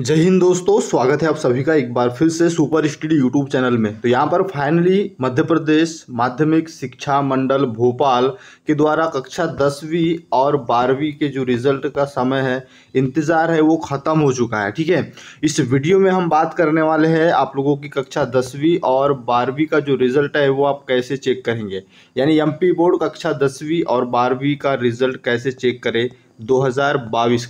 जय हिंद दोस्तों स्वागत है आप सभी का एक बार फिर से सुपर स्टडी यूट्यूब चैनल में तो यहाँ पर फाइनली मध्य प्रदेश माध्यमिक शिक्षा मंडल भोपाल के द्वारा कक्षा दसवीं और बारहवीं के जो रिजल्ट का समय है इंतज़ार है वो ख़त्म हो चुका है ठीक है इस वीडियो में हम बात करने वाले हैं आप लोगों की कक्षा दसवीं और बारहवीं का जो रिज़ल्ट है वो आप कैसे चेक करेंगे यानी एम बोर्ड कक्षा दसवीं और बारहवीं का रिज़ल्ट कैसे चेक करें दो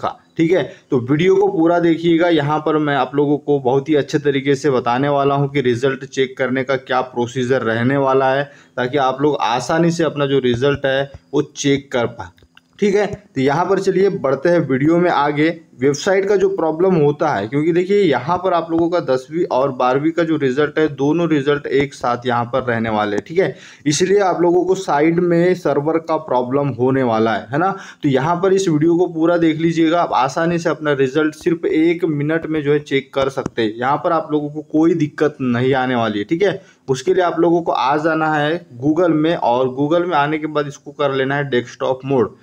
का ठीक है तो वीडियो को पूरा देखिएगा यहाँ पर मैं आप लोगों को बहुत ही अच्छे तरीके से बताने वाला हूँ कि रिज़ल्ट चेक करने का क्या प्रोसीजर रहने वाला है ताकि आप लोग आसानी से अपना जो रिज़ल्ट है वो चेक कर पाए ठीक है तो यहाँ पर चलिए बढ़ते हैं वीडियो में आगे वेबसाइट का जो प्रॉब्लम होता है क्योंकि देखिए यहाँ पर आप लोगों का दसवीं और बारहवीं का जो रिजल्ट है दोनों रिजल्ट एक साथ यहाँ पर रहने वाले हैं ठीक है इसलिए आप लोगों को साइड में सर्वर का प्रॉब्लम होने वाला है है ना तो यहाँ पर इस वीडियो को पूरा देख लीजिएगा आप आसानी से अपना रिजल्ट सिर्फ एक मिनट में जो है चेक कर सकते हैं यहाँ पर आप लोगों को कोई दिक्कत नहीं आने वाली है ठीक है उसके लिए आप लोगों को आ जाना है गूगल में और गूगल में आने के बाद इसको कर लेना है डेस्कटॉप मोड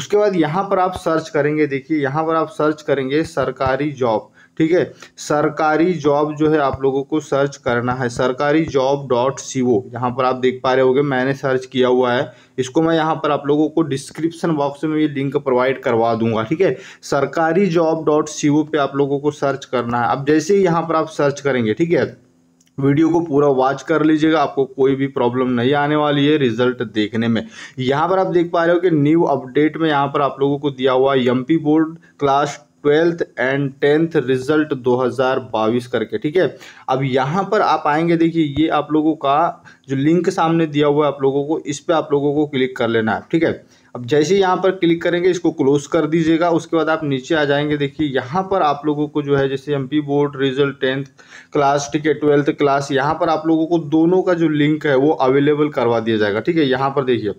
उसके बाद यहाँ पर आप सर्च करेंगे देखिए यहाँ पर आप सर्च करेंगे सरकारी जॉब ठीक है सरकारी जॉब जो है आप लोगों को सर्च करना है सरकारी जॉब डॉट सी ओ यहाँ पर आप देख पा रहे होगे मैंने सर्च किया हुआ है इसको मैं यहाँ पर आप लोगों को डिस्क्रिप्शन बॉक्स में ये लिंक प्रोवाइड करवा दूंगा ठीक है सरकारी जॉब डॉट सी ओ पर आप लोगों को सर्च करना है अब जैसे ही यहाँ पर आप सर्च करेंगे ठीक है वीडियो को पूरा वॉच कर लीजिएगा आपको कोई भी प्रॉब्लम नहीं आने वाली है रिजल्ट देखने में यहाँ पर आप देख पा रहे हो कि न्यू अपडेट में यहाँ पर आप लोगों को दिया हुआ है P board class twelfth and tenth result 2022 करके ठीक है अब यहाँ पर आप आएंगे देखिए ये आप लोगों का जो लिंक सामने दिया हुआ है आप लोगों को इस पर आप लोगों को क्लिक कर लेना है ठीक है अब जैसे यहाँ पर क्लिक करेंगे इसको क्लोज कर दीजिएगा उसके बाद आप नीचे आ जाएंगे देखिए यहाँ पर आप लोगों को जो है जैसे M board result tenth class ठीक है ट्वेल्थ क्लास यहाँ पर आप लोगों को दोनों का जो लिंक है वो अवेलेबल करवा दिया जाएगा ठीक है यहाँ पर देखिए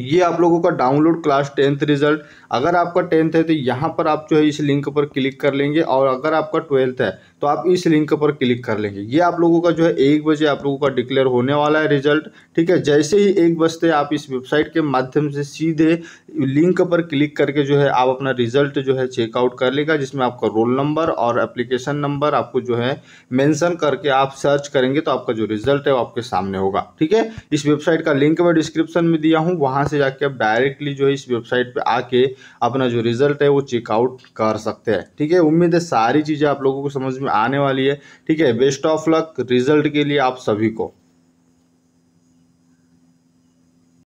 ये आप लोगों का डाउनलोड क्लास टेंथ रिजल्ट अगर आपका टेंथ है तो यहाँ पर आप जो है इस लिंक पर क्लिक कर लेंगे और अगर आपका ट्वेल्थ है तो आप इस लिंक पर क्लिक कर लेंगे ये आप लोगों का जो है एक बजे आप लोगों का डिक्लेयर होने वाला है रिजल्ट ठीक है जैसे ही एक बजते आप इस वेबसाइट के माध्यम से सीधे लिंक पर क्लिक करके जो है आप अपना रिजल्ट जो है चेकआउट कर लेगा जिसमें आपका रोल नंबर और एप्लीकेशन नंबर आपको जो है मैंसन करके आप सर्च करेंगे तो आपका जो रिजल्ट है वो आपके सामने होगा ठीक है इस वेबसाइट का लिंक मैं डिस्क्रिप्शन में दिया हूँ वहाँ से जाके आप डायरेक्टली जो है इस वेबसाइट पे आके अपना जो रिजल्ट है वो चेकआउट कर सकते हैं ठीक है उम्मीद है सारी चीज़ें आप लोगों को समझ में आने वाली है ठीक है बेस्ट ऑफ लक रिजल्ट के लिए आप सभी को